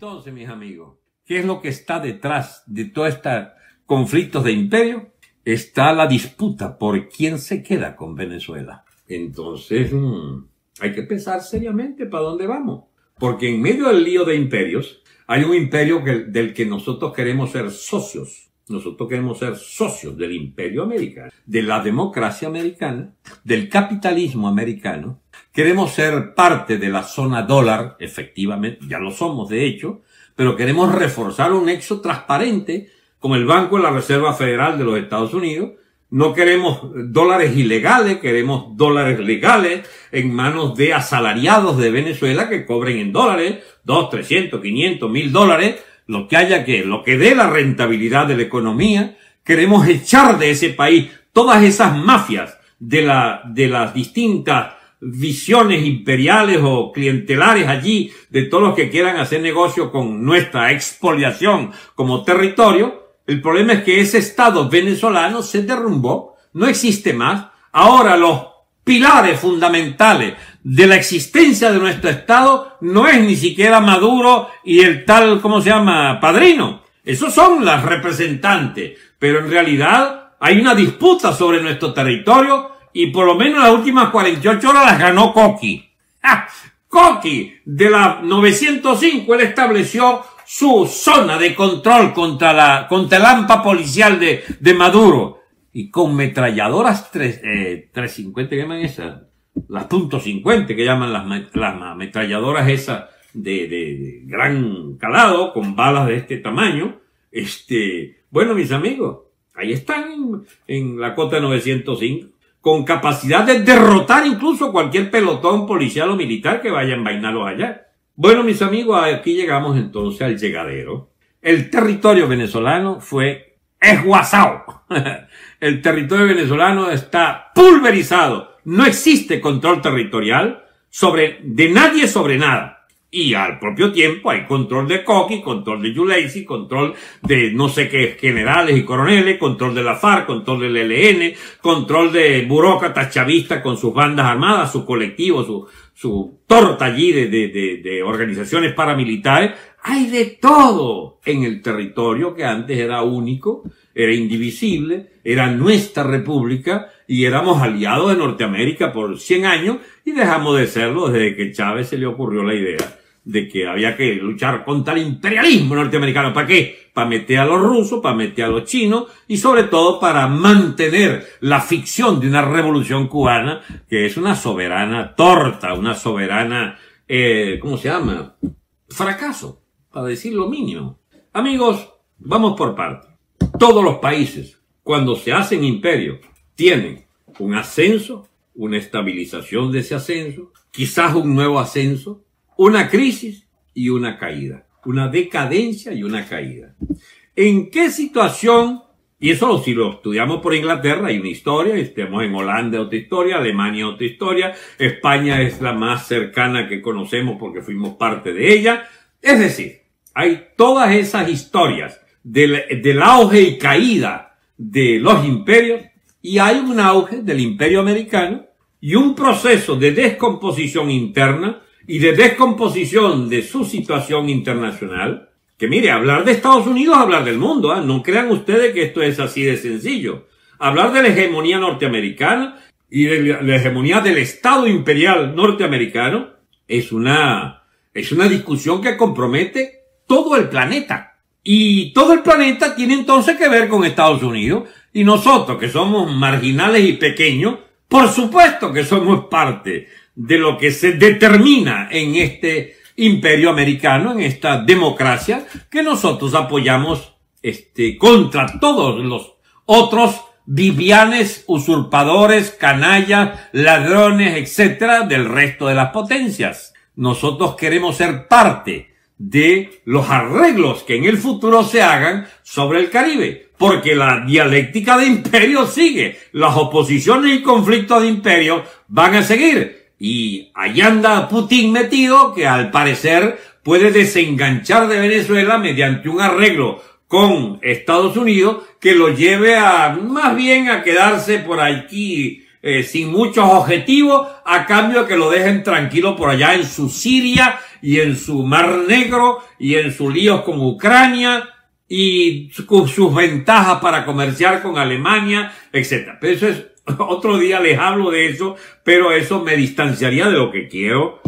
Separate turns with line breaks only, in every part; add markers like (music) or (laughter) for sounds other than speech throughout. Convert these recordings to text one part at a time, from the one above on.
Entonces, mis amigos, ¿qué es lo que está detrás de todo estos conflictos de imperio? Está la disputa por quién se queda con Venezuela. Entonces, mm, hay que pensar seriamente para dónde vamos. Porque en medio del lío de imperios, hay un imperio del que nosotros queremos ser socios. Nosotros queremos ser socios del imperio americano, de la democracia americana, del capitalismo americano. Queremos ser parte de la zona dólar, efectivamente, ya lo somos de hecho, pero queremos reforzar un nexo transparente con el Banco de la Reserva Federal de los Estados Unidos. No queremos dólares ilegales, queremos dólares legales en manos de asalariados de Venezuela que cobren en dólares, dos, trescientos, quinientos, mil dólares, lo que haya que, lo que dé la rentabilidad de la economía, queremos echar de ese país todas esas mafias de, la, de las distintas visiones imperiales o clientelares allí de todos los que quieran hacer negocio con nuestra expoliación como territorio. El problema es que ese Estado venezolano se derrumbó, no existe más. Ahora los pilares fundamentales de la existencia de nuestro Estado no es ni siquiera Maduro y el tal, ¿cómo se llama?, padrino. Esos son las representantes. Pero en realidad hay una disputa sobre nuestro territorio y por lo menos las últimas 48 horas las ganó Coqui. Coqui, de la 905, él estableció su zona de control contra la contra el policial de, de Maduro. Y con metralladoras 350, eh, ¿qué llaman esas? las .50 que llaman las, las ametralladoras esas de, de, gran calado, con balas de este tamaño. Este, bueno, mis amigos, ahí están en, la cota 905, con capacidad de derrotar incluso cualquier pelotón policial o militar que vaya a allá. Bueno, mis amigos, aquí llegamos entonces al llegadero. El territorio venezolano fue esguasado (laughs) El territorio venezolano está pulverizado no existe control territorial sobre, de nadie sobre nada. Y al propio tiempo hay control de Coqui, control de Yuleisi, control de no sé qué generales y coroneles, control de la FARC, control del ELN, control de burócratas chavistas con sus bandas armadas, sus colectivos, su, su torta allí de, de, de, de organizaciones paramilitares. Hay de todo en el territorio que antes era único era indivisible, era nuestra república y éramos aliados de Norteamérica por 100 años y dejamos de serlo desde que Chávez se le ocurrió la idea de que había que luchar contra el imperialismo norteamericano. ¿Para qué? Para meter a los rusos, para meter a los chinos y sobre todo para mantener la ficción de una revolución cubana que es una soberana torta, una soberana, eh, ¿cómo se llama? Fracaso, para decir lo mínimo. Amigos, vamos por partes. Todos los países, cuando se hacen imperio tienen un ascenso, una estabilización de ese ascenso, quizás un nuevo ascenso, una crisis y una caída, una decadencia y una caída. ¿En qué situación? Y eso si lo estudiamos por Inglaterra hay una historia, estemos en Holanda otra historia, Alemania otra historia, España es la más cercana que conocemos porque fuimos parte de ella. Es decir, hay todas esas historias del, auge y caída de los imperios y hay un auge del imperio americano y un proceso de descomposición interna y de descomposición de su situación internacional. Que mire, hablar de Estados Unidos es hablar del mundo. ¿ah? No crean ustedes que esto es así de sencillo. Hablar de la hegemonía norteamericana y de la hegemonía del Estado imperial norteamericano es una, es una discusión que compromete todo el planeta. Y todo el planeta tiene entonces que ver con Estados Unidos. Y nosotros, que somos marginales y pequeños, por supuesto que somos parte de lo que se determina en este imperio americano, en esta democracia, que nosotros apoyamos este, contra todos los otros vivianes, usurpadores, canallas, ladrones, etcétera, del resto de las potencias. Nosotros queremos ser parte de los arreglos que en el futuro se hagan sobre el Caribe, porque la dialéctica de imperio sigue, las oposiciones y conflictos de imperio van a seguir, y allá anda Putin metido que al parecer puede desenganchar de Venezuela mediante un arreglo con Estados Unidos que lo lleve a más bien a quedarse por aquí eh, sin muchos objetivos a cambio que lo dejen tranquilo por allá en su Siria y en su Mar Negro y en sus líos con Ucrania y sus ventajas para comerciar con Alemania, etc. Pero eso es, (laughs) otro día les hablo de eso, pero eso me distanciaría de lo que quiero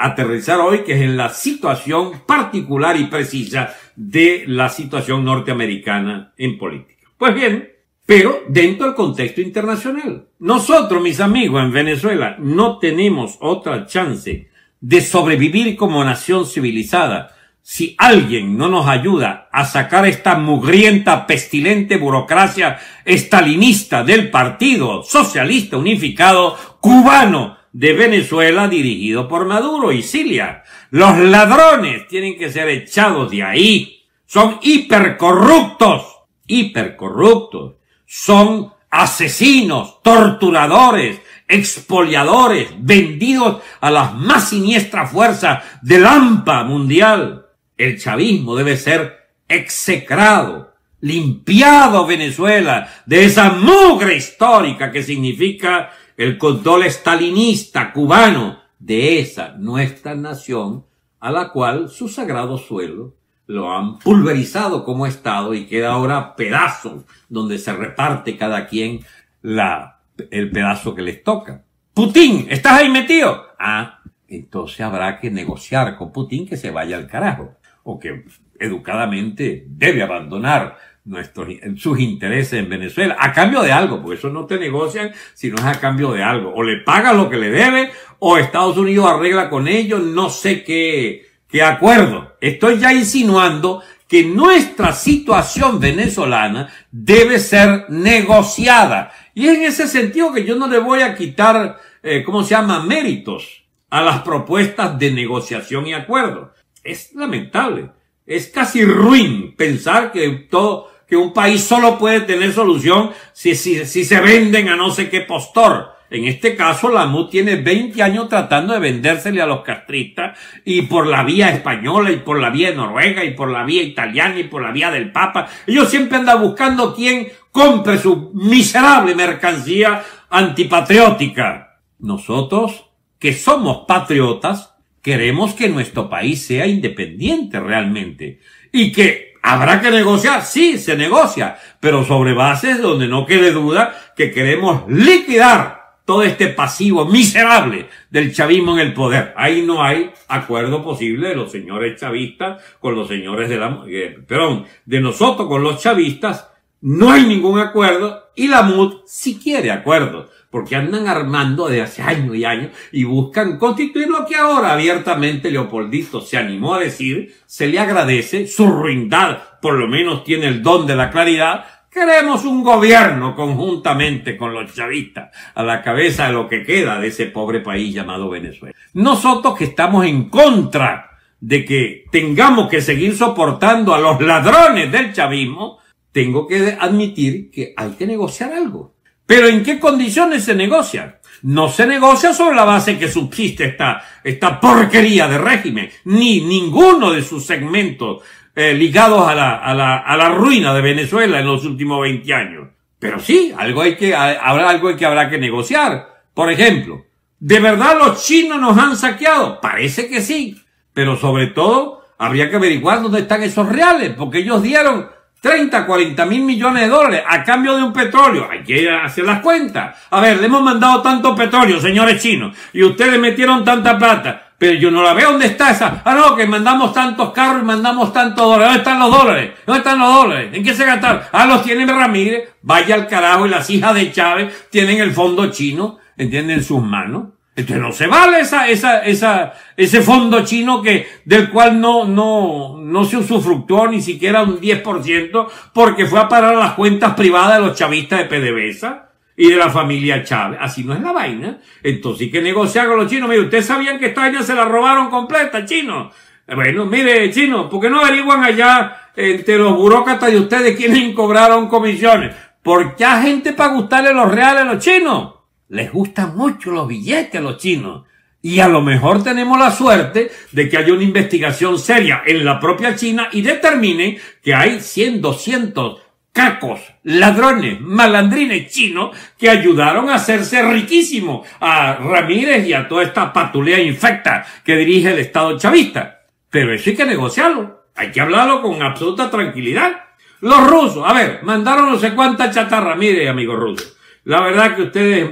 aterrizar hoy, que es en la situación particular y precisa de la situación norteamericana en política. Pues bien, pero dentro del contexto internacional. Nosotros, mis amigos, en Venezuela no tenemos otra chance de sobrevivir como nación civilizada. Si alguien no nos ayuda a sacar esta mugrienta, pestilente burocracia estalinista del Partido Socialista Unificado Cubano de Venezuela dirigido por Maduro y Cilia, Los ladrones tienen que ser echados de ahí. Son hipercorruptos, hipercorruptos. Son asesinos, torturadores, expoliadores, vendidos a las más siniestras fuerzas del AMPA mundial. El chavismo debe ser execrado, limpiado Venezuela de esa mugre histórica que significa el control estalinista cubano de esa nuestra nación a la cual su sagrado suelo lo han pulverizado como Estado y queda ahora pedazos donde se reparte cada quien la el pedazo que les toca. Putin, ¿estás ahí metido? Ah, entonces habrá que negociar con Putin que se vaya al carajo o que educadamente debe abandonar nuestros, sus intereses en Venezuela a cambio de algo, porque eso no te negocian ...si no es a cambio de algo. O le paga lo que le debe o Estados Unidos arregla con ellos no sé qué, qué acuerdo. Estoy ya insinuando que nuestra situación venezolana debe ser negociada y es en ese sentido que yo no le voy a quitar, eh, ¿cómo se llama?, méritos a las propuestas de negociación y acuerdo. Es lamentable. Es casi ruin pensar que todo, que un país solo puede tener solución si, si, si se venden a no sé qué postor. En este caso, la MU tiene 20 años tratando de vendérsele a los castristas y por la vía española y por la vía Noruega y por la vía italiana y por la vía del Papa. Ellos siempre andan buscando quién, compre su miserable mercancía antipatriótica. Nosotros, que somos patriotas, queremos que nuestro país sea independiente realmente y que habrá que negociar, sí, se negocia, pero sobre bases donde no quede duda que queremos liquidar todo este pasivo miserable del chavismo en el poder. Ahí no hay acuerdo posible de los señores chavistas con los señores de la, eh, perdón, de nosotros con los chavistas no hay ningún acuerdo y la MUD si quiere acuerdo porque andan armando de hace años y años y buscan constituir lo que ahora abiertamente Leopoldito se animó a decir, se le agradece, su ruindad por lo menos tiene el don de la claridad, queremos un gobierno conjuntamente con los chavistas a la cabeza de lo que queda de ese pobre país llamado Venezuela. Nosotros que estamos en contra de que tengamos que seguir soportando a los ladrones del chavismo, tengo que admitir que hay que negociar algo. Pero ¿en qué condiciones se negocia? No se negocia sobre la base que subsiste esta, esta porquería de régimen, ni ninguno de sus segmentos eh, ligados a la, a, la, a la ruina de Venezuela en los últimos 20 años. Pero sí, algo hay que, habrá algo que habrá que negociar. Por ejemplo, ¿de verdad los chinos nos han saqueado? Parece que sí. Pero sobre todo, habría que averiguar dónde están esos reales, porque ellos dieron 30, 40 mil millones de dólares a cambio de un petróleo. Hay que hacer las cuentas. A ver, le hemos mandado tanto petróleo, señores chinos, y ustedes metieron tanta plata. Pero yo no la veo dónde está esa. Ah, no, que mandamos tantos carros y mandamos tantos dólares. ¿Dónde están los dólares? ¿Dónde están los dólares? ¿En qué se gastaron? Ah, los tiene Ramírez. Vaya al carajo y las hijas de Chávez tienen el fondo chino, entienden, sus manos. Entonces no se vale esa, esa, esa, ese fondo chino que, del cual no, no, no se usufructuó ni siquiera un 10% porque fue a parar las cuentas privadas de los chavistas de PDVSA y de la familia Chávez. Así no es la vaina. Entonces, que negociar con los chinos? Mire, ustedes sabían que esta vaina se la robaron completa, chino. Bueno, mire, chino, ¿por qué no averiguan allá entre los burócratas de ustedes quiénes cobraron comisiones? Porque a gente para gustarle los reales a los chinos. Les gustan mucho los billetes a los chinos. Y a lo mejor tenemos la suerte de que haya una investigación seria en la propia China y determine que hay 100, 200 cacos, ladrones, malandrines chinos que ayudaron a hacerse riquísimo a Ramírez y a toda esta patulea infecta que dirige el Estado chavista. Pero eso hay que negociarlo. Hay que hablarlo con absoluta tranquilidad. Los rusos, a ver, mandaron no sé cuánta chatarra. Mire, amigo ruso, la verdad que ustedes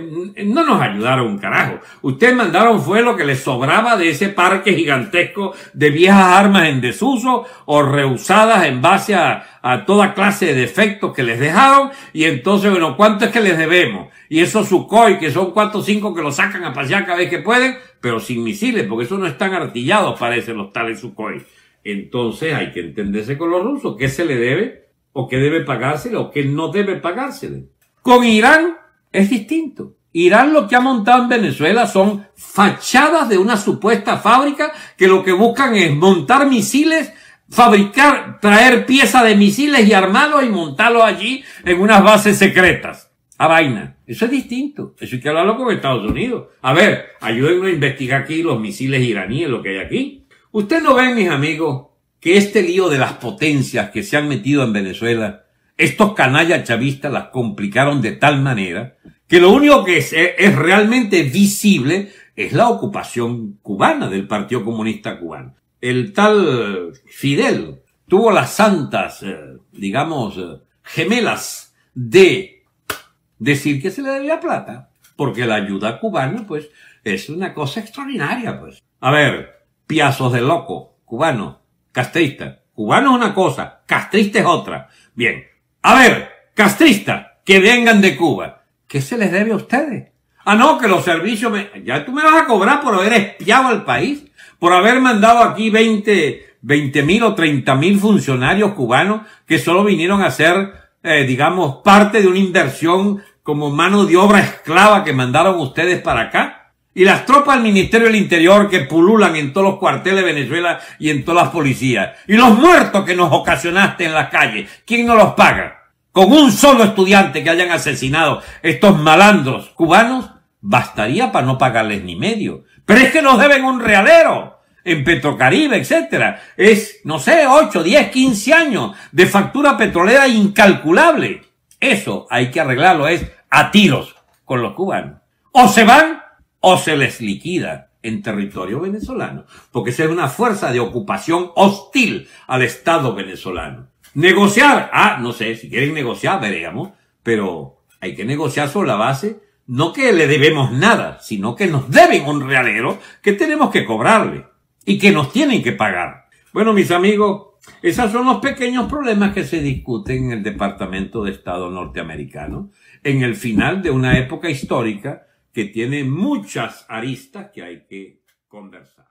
no nos ayudaron un carajo. Ustedes mandaron fue lo que les sobraba de ese parque gigantesco de viejas armas en desuso o rehusadas en base a, toda clase de defectos que les dejaron. Y entonces, bueno, ¿cuánto es que les debemos? Y esos Sukhoi, que son cuatro o cinco que lo sacan a pasear cada vez que pueden, pero sin misiles, porque eso no están artillados, parecen los tales Sukhoi. Entonces hay que entenderse con los rusos, qué se le debe, o qué debe pagársele, o qué no debe pagársele. Con Irán es distinto. Irán lo que ha montado en Venezuela son fachadas de una supuesta fábrica que lo que buscan es montar misiles, fabricar, traer piezas de misiles y armarlos y montarlos allí en unas bases secretas. A vaina. Eso es distinto. Eso hay que hablarlo con Estados Unidos. A ver, ayúdenme a investigar aquí los misiles iraníes, lo que hay aquí. Usted no ve, mis amigos, que este lío de las potencias que se han metido en Venezuela estos canallas chavistas las complicaron de tal manera que lo único que es, realmente visible es la ocupación cubana del Partido Comunista Cubano. El tal Fidel tuvo las santas, eh, digamos, eh, gemelas de decir que se le debía plata, porque la ayuda cubana, pues, es una cosa extraordinaria, pues. A ver, piazos de loco, cubano, castrista. Cubano es una cosa, castrista es otra. Bien, a ver, castristas que vengan de Cuba, ¿qué se les debe a ustedes? Ah, no, que los servicios... Me... Ya tú me vas a cobrar por haber espiado al país, por haber mandado aquí veinte, veinte mil o treinta mil funcionarios cubanos que solo vinieron a ser, eh, digamos, parte de una inversión como mano de obra esclava que mandaron ustedes para acá. Y las tropas del Ministerio del Interior que pululan en todos los cuarteles de Venezuela y en todas las policías. Y los muertos que nos ocasionaste en las calles. ¿Quién no los paga? Con un solo estudiante que hayan asesinado estos malandros cubanos, bastaría para no pagarles ni medio. Pero es que nos deben un realero en Petrocaribe, etcétera. Es, no sé, 8, 10, 15 años de factura petrolera incalculable. Eso hay que arreglarlo, es a tiros con los cubanos. O se van o se les liquida en territorio venezolano, porque es una fuerza de ocupación hostil al Estado venezolano. Negociar, ah, no sé, si quieren negociar, veremos, pero hay que negociar sobre la base, no que le debemos nada, sino que nos deben un realero que tenemos que cobrarle y que nos tienen que pagar. Bueno, mis amigos, esos son los pequeños problemas que se discuten en el Departamento de Estado norteamericano, en el final de una época histórica que tiene muchas aristas que hay que conversar.